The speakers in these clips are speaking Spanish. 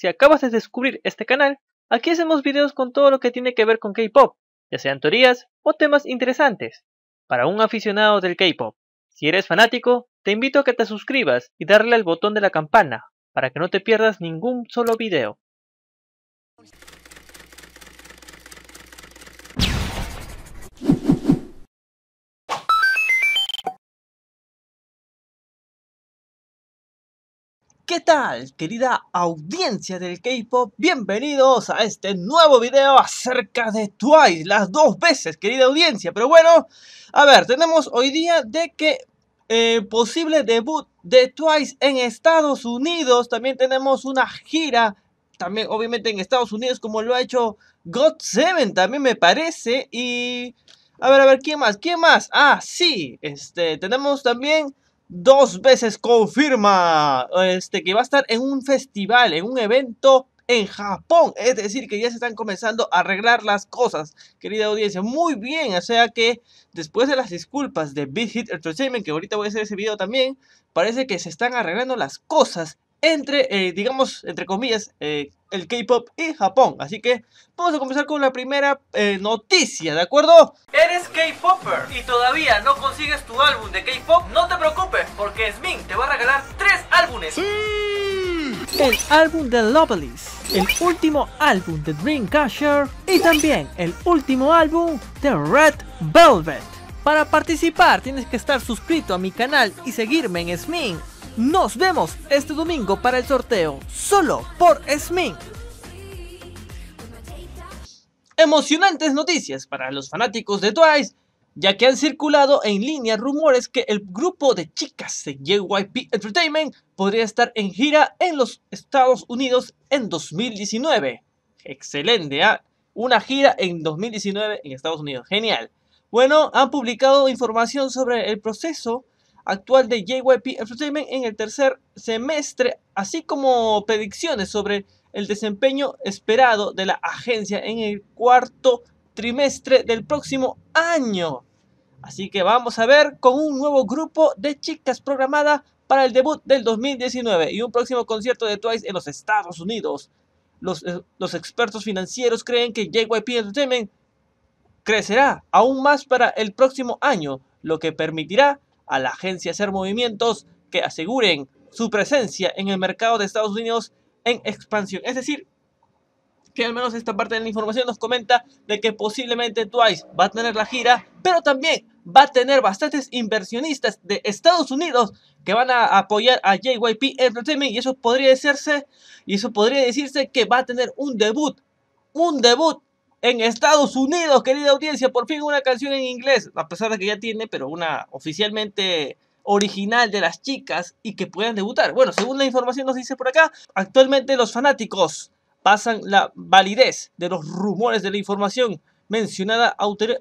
Si acabas de descubrir este canal, aquí hacemos videos con todo lo que tiene que ver con K-Pop, ya sean teorías o temas interesantes, para un aficionado del K-Pop. Si eres fanático, te invito a que te suscribas y darle al botón de la campana, para que no te pierdas ningún solo video. ¿Qué tal, querida audiencia del K-Pop? Bienvenidos a este nuevo video acerca de Twice, las dos veces, querida audiencia. Pero bueno, a ver, tenemos hoy día de que eh, posible debut de Twice en Estados Unidos. También tenemos una gira también obviamente en Estados Unidos como lo ha hecho God 7 también me parece y a ver a ver quién más quién más ah sí este tenemos también dos veces confirma este, que va a estar en un festival, en un evento en Japón. Es decir, que ya se están comenzando a arreglar las cosas, querida audiencia. Muy bien, o sea que después de las disculpas de Big Hit Entertainment, que ahorita voy a hacer ese video también, parece que se están arreglando las cosas entre, eh, digamos, entre comillas, eh, el K-pop y Japón. Así que vamos a comenzar con la primera eh, noticia, ¿de acuerdo? Eres K-Popper y todavía no consigues tu álbum de K-Pop, no te preocupes, porque Smin te va a regalar tres álbumes. El álbum de Lovelies, el último álbum de Dreamcatcher y también el último álbum de Red Velvet. Para participar tienes que estar suscrito a mi canal y seguirme en Smin nos vemos este domingo para el sorteo, solo por SMIN. Emocionantes noticias para los fanáticos de Twice, ya que han circulado en línea rumores que el grupo de chicas de JYP Entertainment podría estar en gira en los Estados Unidos en 2019. Excelente, ¿ah? una gira en 2019 en Estados Unidos, genial. Bueno, han publicado información sobre el proceso actual de JYP Entertainment en el tercer semestre, así como predicciones sobre el desempeño esperado de la agencia en el cuarto trimestre del próximo año. Así que vamos a ver con un nuevo grupo de chicas programada para el debut del 2019 y un próximo concierto de Twice en los Estados Unidos. Los, eh, los expertos financieros creen que JYP Entertainment crecerá aún más para el próximo año, lo que permitirá a la agencia hacer movimientos que aseguren su presencia en el mercado de Estados Unidos en expansión. Es decir, que al menos esta parte de la información nos comenta de que posiblemente Twice va a tener la gira, pero también va a tener bastantes inversionistas de Estados Unidos que van a apoyar a JYP Entertainment y eso podría decirse y eso podría decirse que va a tener un debut, un debut en Estados Unidos, querida audiencia. Por fin una canción en inglés, a pesar de que ya tiene, pero una oficialmente original de las chicas y que puedan debutar. Bueno, según la información nos dice por acá, actualmente los fanáticos pasan la validez de los rumores de la información mencionada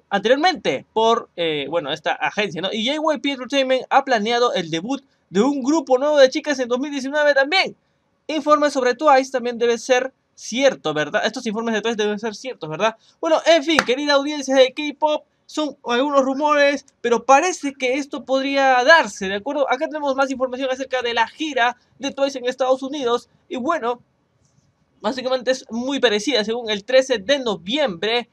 anteriormente por eh, bueno, esta agencia. ¿no? Y JYP Entertainment ha planeado el debut de un grupo nuevo de chicas en 2019 también. Informe sobre Twice también debe ser cierto, ¿verdad? Estos informes de TWICE deben ser ciertos, ¿verdad? Bueno, en fin, querida audiencia de K-Pop, son algunos rumores, pero parece que esto podría darse, ¿de acuerdo? Acá tenemos más información acerca de la gira de Twice en Estados Unidos y bueno, básicamente es muy parecida, según el 13 de noviembre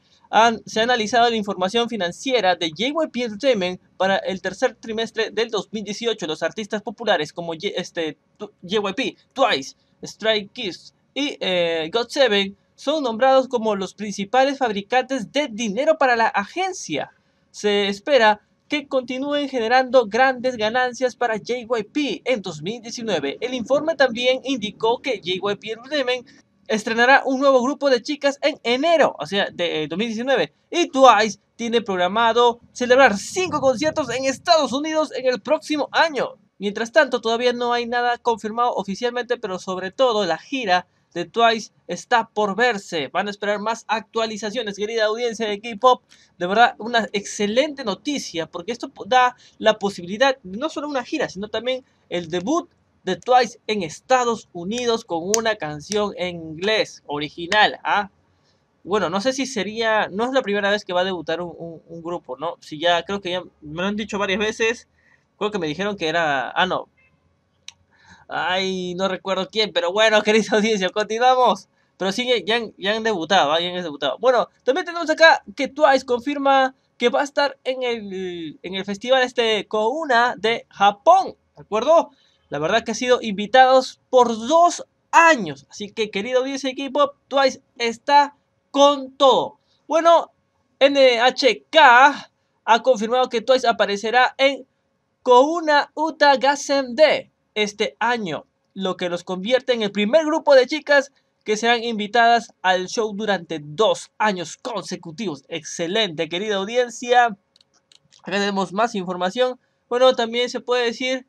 se ha analizado la información financiera de JYP Entertainment para el tercer trimestre del 2018. Los artistas populares como este, JYP, Twice, Strike Kids, y eh, God7 son nombrados como los principales fabricantes de dinero para la agencia. Se espera que continúen generando grandes ganancias para JYP en 2019. El informe también indicó que JYP Entertainment estrenará un nuevo grupo de chicas en enero, o sea, de 2019. Eh, y Twice tiene programado celebrar cinco conciertos en Estados Unidos en el próximo año. Mientras tanto, todavía no hay nada confirmado oficialmente, pero sobre todo la gira de Twice está por verse. Van a esperar más actualizaciones, querida audiencia de K-Pop. De verdad, una excelente noticia porque esto da la posibilidad no solo una gira, sino también el debut de Twice en Estados Unidos con una canción en inglés original. ¿ah? Bueno, no sé si sería, no es la primera vez que va a debutar un, un grupo, ¿no? Si ya creo que ya me lo han dicho varias veces. Creo que me dijeron que era, ah, no, Ay, no recuerdo quién, pero bueno, querida audiencia, continuamos. Pero sigue, ya han, debutado, ¿ah? ya han debutado. Bueno, también tenemos acá que Twice confirma que va a estar en el, en el festival este Kouna de Japón, ¿de acuerdo? La verdad que ha sido invitados por dos años. Así que, querido audiencia de K-Pop, Twice está con todo. Bueno, NHK ha confirmado que Twice aparecerá en Kouna Uta de D este año, lo que los convierte en el primer grupo de chicas que serán invitadas al show durante dos años consecutivos. Excelente, querida audiencia. tenemos más información. Bueno, también se puede decir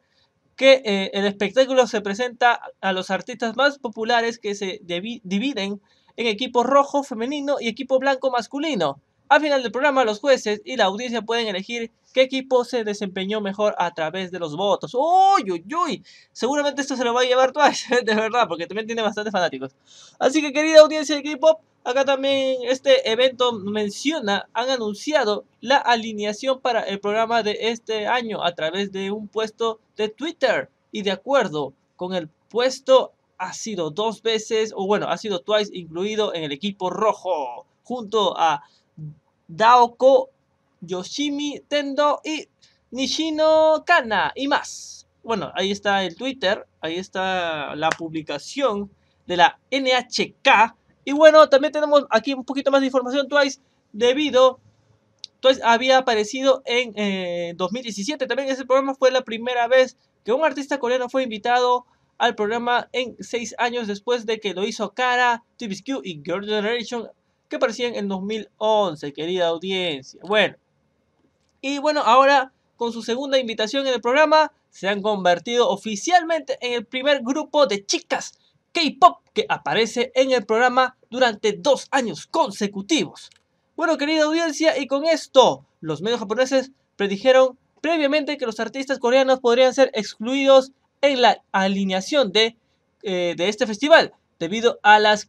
que eh, el espectáculo se presenta a los artistas más populares que se dividen en equipo rojo femenino y equipo blanco masculino. Al final del programa, los jueces y la audiencia pueden elegir ¿Qué equipo se desempeñó mejor a través de los votos? ¡Uy, uy, uy! Seguramente esto se lo va a llevar Twice, de verdad, porque también tiene bastantes fanáticos. Así que, querida audiencia de K-Pop, acá también este evento menciona, han anunciado la alineación para el programa de este año a través de un puesto de Twitter. Y de acuerdo con el puesto ha sido dos veces, o bueno, ha sido Twice incluido en el equipo rojo, junto a Daoko Yoshimi Tendo y Nishino Kana y más. Bueno, ahí está el Twitter, ahí está la publicación de la NHK. Y bueno, también tenemos aquí un poquito más de información, Twice, debido... Twice había aparecido en 2017, eh, también ese programa fue la primera vez que un artista coreano fue invitado al programa en seis años después de que lo hizo Kara, TBSQ y Girl Generation que aparecían en 2011, querida audiencia. Bueno, y bueno, ahora con su segunda invitación en el programa, se han convertido oficialmente en el primer grupo de chicas K-Pop que aparece en el programa durante dos años consecutivos. Bueno, querida audiencia, y con esto, los medios japoneses predijeron previamente que los artistas coreanos podrían ser excluidos en la alineación de, eh, de este festival debido a las,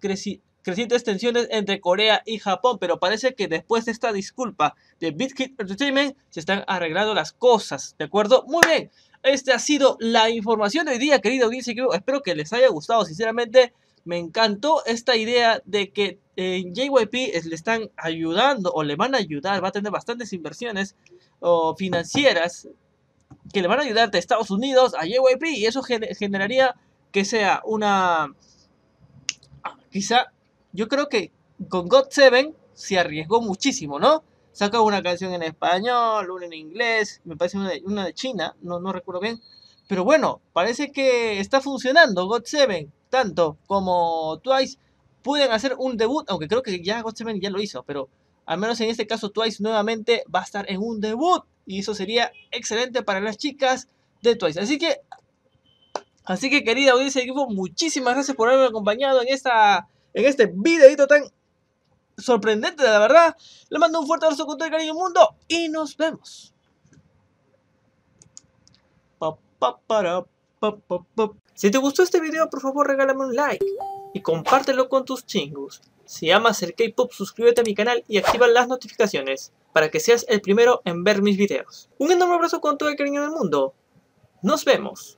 crecientes tensiones entre Corea y Japón, pero parece que después de esta disculpa de BitKit Entertainment se están arreglando las cosas, ¿de acuerdo? Muy bien, esta ha sido la información de hoy día, querido audiencia, espero que les haya gustado, sinceramente me encantó esta idea de que en eh, JYP le están ayudando o le van a ayudar, va a tener bastantes inversiones financieras que le van a ayudar de Estados Unidos a JYP y eso generaría que sea una quizá yo creo que con God 7 se arriesgó muchísimo, ¿no? Saca una canción en español, una en inglés, me parece una de, China, no, no recuerdo bien. Pero bueno, parece que está funcionando God Seven, tanto como Twice pueden hacer un debut, aunque creo que ya God 7 ya lo hizo, pero al menos en este caso Twice nuevamente va a estar en un debut y eso sería excelente para las chicas de Twice. Así que, así que querida audiencia de equipo, muchísimas gracias por haberme acompañado en esta en este videito tan sorprendente, la verdad. Le mando un fuerte abrazo con todo el cariño del mundo y nos vemos. Si te gustó este video, por favor regálame un like y compártelo con tus chingos. Si amas el K-Pop, suscríbete a mi canal y activa las notificaciones para que seas el primero en ver mis videos. Un enorme abrazo con todo el cariño del mundo. Nos vemos.